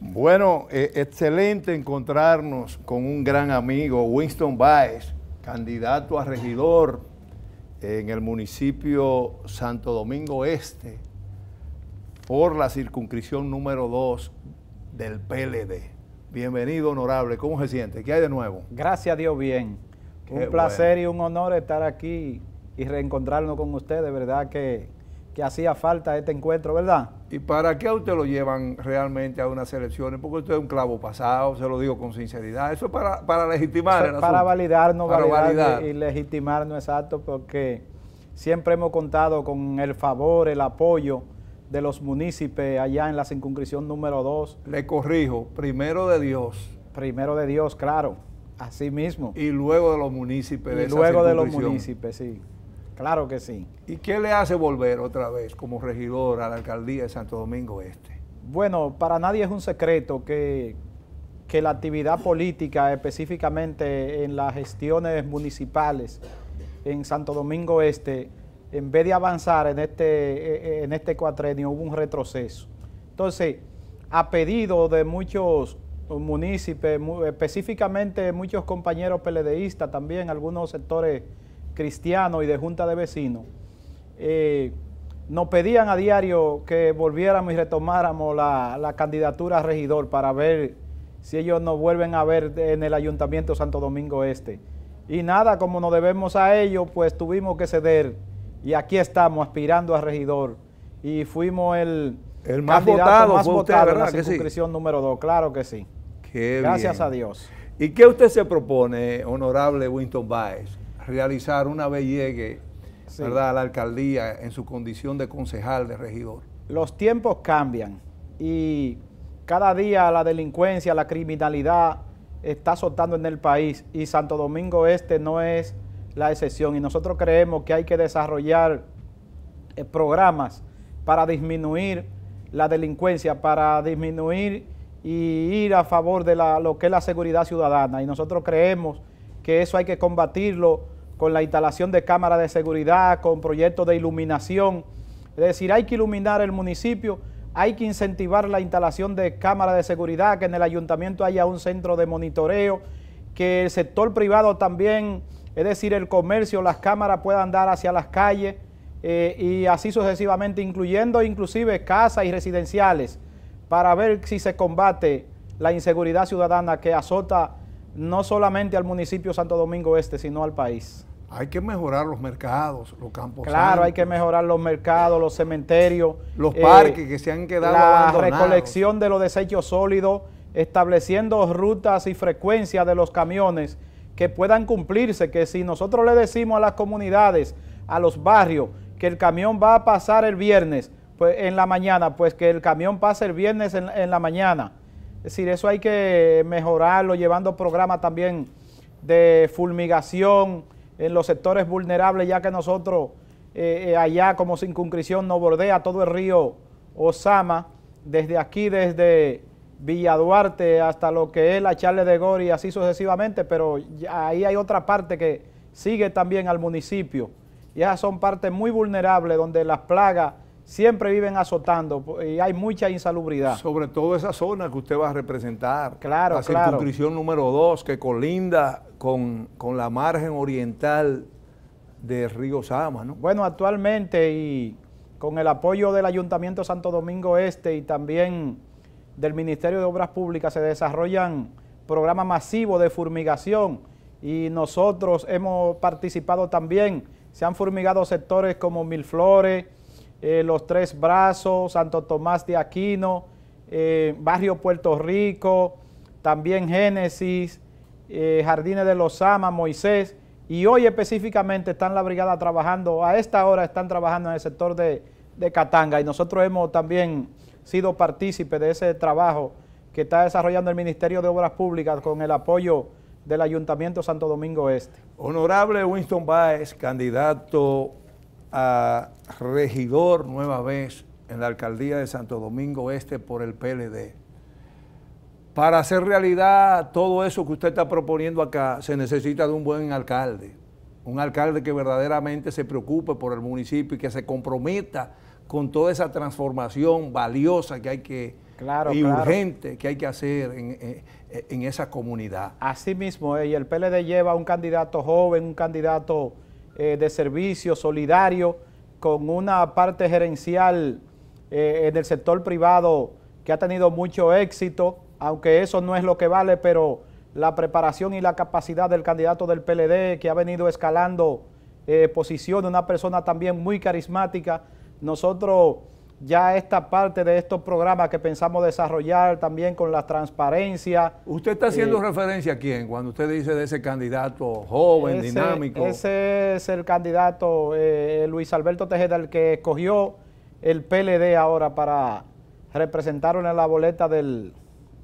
Bueno, e, excelente encontrarnos con un gran amigo, Winston Baez, candidato a regidor en el municipio Santo Domingo Este por la circunscripción número 2 del PLD. Bienvenido, honorable. ¿Cómo se siente? ¿Qué hay de nuevo? Gracias a Dios, bien. un placer y un honor estar aquí y reencontrarnos con usted. De verdad que, hacía falta este encuentro, ¿verdad? ¿Y para qué a usted lo llevan realmente a unas elecciones? Porque usted es un clavo pasado, se lo digo con sinceridad. Eso es para, para legitimar. para validarnos, validar, y legitimarnos, exacto, porque siempre hemos contado con el favor, el apoyo de los municipios allá en la circunscripción número 2. Le corrijo, primero de Dios. Primero de Dios, claro, así mismo. Y luego de los municipios. Y luego de los municipios, sí. Claro que sí. ¿Y qué le hace volver otra vez como regidor a la alcaldía de Santo Domingo Este? Bueno, para nadie es un secreto que, que la actividad política, específicamente en las gestiones municipales en Santo Domingo Este, en vez de avanzar en este, eh, en este cuatrenio, hubo un retroceso. Entonces, a pedido de muchos municipios, específicamente muchos compañeros peledeístas, también algunos sectores cristianos y de junta de vecinos, eh, nos pedían a diario que volviéramos y retomáramos la, la, candidatura a regidor para ver si ellos nos vuelven a ver en el Ayuntamiento Santo Domingo Este. Y nada, como nos debemos a ellos, pues tuvimos que ceder y aquí estamos aspirando a regidor y fuimos el, más votado, más votado en la circunscripción número dos. claro que sí. Gracias a Dios. ¿Y qué usted se propone, honorable Winston Baez, realizar una vez llegue a la alcaldía en su condición de concejal, de regidor? Los tiempos cambian y cada día la delincuencia, la criminalidad está azotando en el país y Santo Domingo Este no es la excepción y nosotros creemos que hay que desarrollar eh, programas para disminuir la delincuencia, para disminuir y ir a favor de lo que es la seguridad ciudadana. Y nosotros creemos que eso hay que combatirlo con la instalación de cámaras de seguridad, con proyectos de iluminación. Es decir, hay que iluminar el municipio, hay que incentivar la instalación de cámaras de seguridad, que en el ayuntamiento haya un centro de monitoreo, que el sector privado también es decir, el comercio, las cámaras puedan dar hacia las calles eh, y así sucesivamente, incluyendo inclusive casas y residenciales, para ver si se combate la inseguridad ciudadana que azota no solamente al municipio Santo Domingo Este, sino al país. Hay que mejorar los mercados, los campos. Claro, hay que mejorar los mercados, los cementerios. Los eh, parques que se han quedado la abandonados. La recolección de los desechos sólidos, estableciendo rutas y frecuencias de los camiones que puedan cumplirse, que si nosotros le decimos a las comunidades, a los barrios, que el camión va a pasar el viernes pues, en la mañana, pues que el camión pase el viernes en, la mañana. Es decir, eso hay que mejorarlo, llevando programas también de fulmigación en los sectores vulnerables, ya que nosotros eh, eh, allá como concreción, no bordea todo el río Osama, desde aquí, desde Villaduarte, hasta lo que es la Charle de Gori, así sucesivamente, pero ahí hay otra parte que sigue también al municipio. Y esas son partes muy vulnerables donde las plagas siempre viven azotando y hay mucha insalubridad. Sobre todo esa zona que usted va a representar. Claro, la claro. número 2 que colinda con, con, la margen oriental de río Sama, ¿no? Bueno, actualmente y con el apoyo del Ayuntamiento Santo Domingo Este y también del Ministerio de Obras Públicas se desarrollan programas masivos de fumigación y nosotros hemos participado también. Se han formigado sectores como Mil Flores... Eh, los Tres Brazos, Santo Tomás de Aquino, eh, Barrio Puerto Rico, también Génesis, eh, Jardines de los Amas, Moisés. Y hoy específicamente están la brigada trabajando, a esta hora están trabajando en el sector de, de Catanga y nosotros hemos también sido partícipe de ese trabajo que está desarrollando el Ministerio de Obras Públicas con el apoyo del Ayuntamiento Santo Domingo Este. Honorable Winston Báez, candidato a regidor nueva vez en la alcaldía de Santo Domingo Este por el PLD. Para hacer realidad todo eso que usted está proponiendo acá, se necesita de un buen alcalde, un alcalde que verdaderamente se preocupe por el municipio y que se comprometa con toda esa transformación valiosa que hay que y urgente que hay que hacer en, eh, eh, esa comunidad. Así mismo, eh, y el PLD lleva a un candidato joven, un candidato de servicio, solidario, con una parte gerencial en el sector privado que ha tenido mucho éxito, aunque eso no es lo que vale, pero la preparación y la capacidad del candidato del PLD que ha venido escalando posiciones, una persona también muy carismática, nosotros ya esta parte de estos programas que pensamos desarrollar también con la transparencia. ¿Usted está haciendo eh, referencia a quién cuando usted dice de ese candidato joven, dinámico? Ese es el candidato eh, eh, Luis Alberto Tejeda, el que escogió el PLD ahora para representarlo en la boleta del,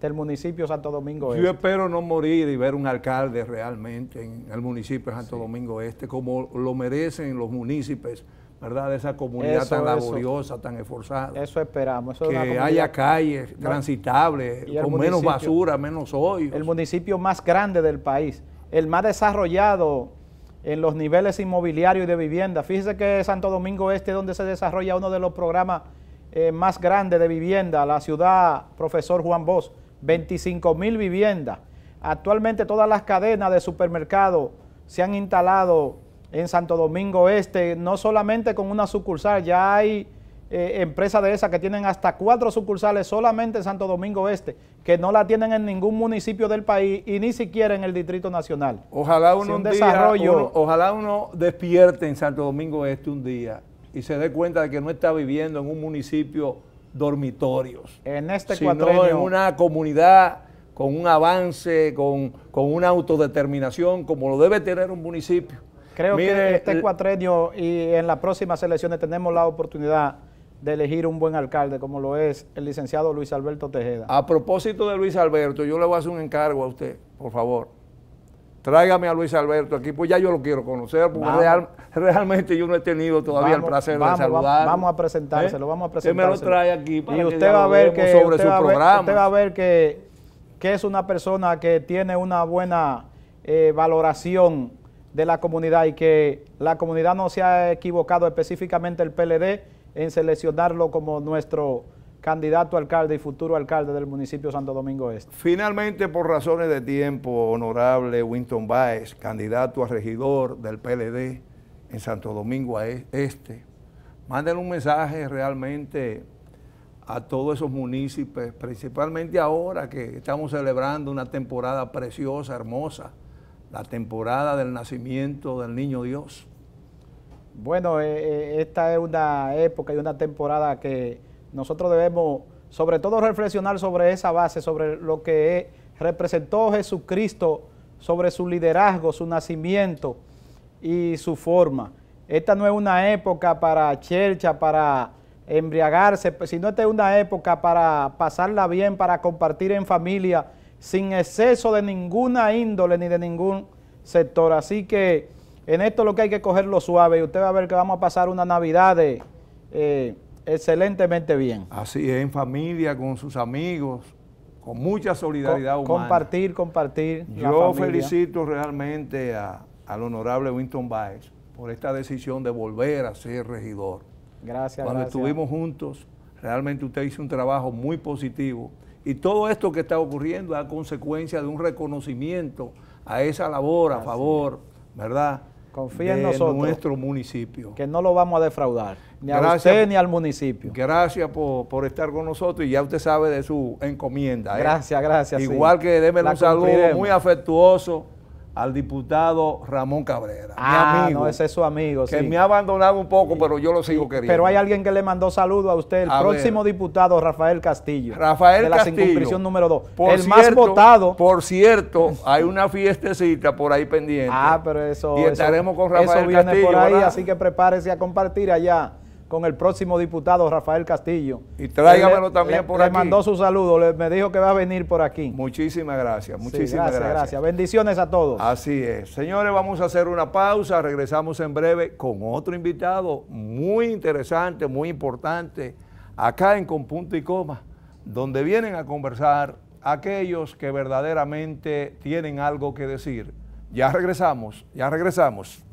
del municipio Santo Domingo Este. Yo espero no morir y ver un alcalde realmente en el municipio de Santo Domingo Este, como lo merecen los municipios ¿verdad? De esa comunidad tan laboriosa, tan esforzada. Eso esperamos. que haya calles transitables, con menos basura, menos hoyos. El municipio más grande del país, el más desarrollado en los niveles inmobiliarios y de vivienda. Fíjese que Santo Domingo Este es donde se desarrolla uno de los programas eh, más grandes de vivienda, la ciudad Profesor Juan Bosch, 25 mil viviendas. Actualmente todas las cadenas de supermercados se han instalado en Santo Domingo Este, no solamente con una sucursal, ya hay eh, empresas de esas que tienen hasta cuatro sucursales solamente en Santo Domingo Este, que no la tienen en ningún municipio del país y ni siquiera en el Distrito Nacional. Ojalá uno, un ojalá uno despierte en Santo Domingo Este un día y se dé cuenta de que no está viviendo en un municipio dormitorios. En este sino en una comunidad con un avance, con una autodeterminación como lo debe tener un municipio Creo Mire, que este eh, cuatrenio y en las próximas elecciones tenemos la oportunidad de elegir un buen alcalde, como lo es el licenciado Luis Alberto Tejeda. A propósito de Luis Alberto, yo le voy a hacer un encargo a usted, por favor. Tráigame a Luis Alberto aquí, pues ya yo lo quiero conocer, porque realmente yo no he tenido todavía el placer de saludarlo. Vamos a presentárselo, ¿Eh? vamos a presentárselo. Usted me lo trae aquí para y usted va a ver que, sobre va Usted va a ver que, que es una persona que tiene una buena eh, valoración de la comunidad y que la comunidad no se ha equivocado, específicamente el PLD, en seleccionarlo como nuestro candidato alcalde y futuro alcalde del municipio Santo Domingo Este. Finalmente, por razones de tiempo, honorable Winston Baez, candidato a regidor del PLD en Santo Domingo Este, manden un mensaje realmente a todos esos municipios, principalmente ahora que estamos celebrando una temporada preciosa, hermosa, la temporada del nacimiento del niño Dios? Bueno, eh, eh, esta es una época y una temporada que nosotros debemos sobre todo reflexionar sobre esa base, sobre lo que representó Jesucristo, sobre su liderazgo, su nacimiento y su forma. Esta no es una época para chercha, para embriagarse, sino esta es una época para pasarla bien, para compartir en familia, sin exceso de ninguna índole ni de ningún sector. Así que en esto lo que hay que lo suave y usted va a ver que vamos a pasar una Navidad de, eh, eh, excelentemente bien. Así es, en familia, con sus amigos, con mucha solidaridad humana. Compartir, compartir. Yo felicito realmente al honorable Winston Baez por esta decisión de volver a ser regidor. Gracias. Cuando estuvimos juntos, realmente usted hizo un trabajo muy positivo y todo esto que está ocurriendo es a consecuencia de un reconocimiento a esa labor a favor, ¿verdad? Confía en nosotros. en nuestro municipio. Que no lo vamos a defraudar, ni a usted ni al municipio. Gracias por, estar con nosotros y ya usted sabe de su encomienda. ¿eh? Gracias, gracias. Igual que déme un saludo muy afectuoso al diputado Ramón Cabrera. Ah, mi amigo, no, es eso amigo. Que me ha abandonado un poco, pero yo lo sigo queriendo. Pero hay alguien que le mandó saludo a usted, el próximo diputado Rafael Castillo. Rafael Castillo. De la circunscripción número 2. el más votado. Por cierto, hay una fiestecita por ahí pendiente. Ah, pero eso. Y estaremos con Rafael Castillo, por ahí, así que prepárese a compartir allá con el próximo diputado Rafael Castillo. Y tráigamelo también por aquí. Le mandó su saludo, me dijo que va a venir por aquí. Muchísimas gracias, muchísimas gracias, bendiciones a todos. Así es. Señores, vamos a hacer una pausa, regresamos en breve con otro invitado muy interesante, muy importante, acá en Con y Coma, donde vienen a conversar aquellos que verdaderamente tienen algo que decir. Ya regresamos, ya regresamos.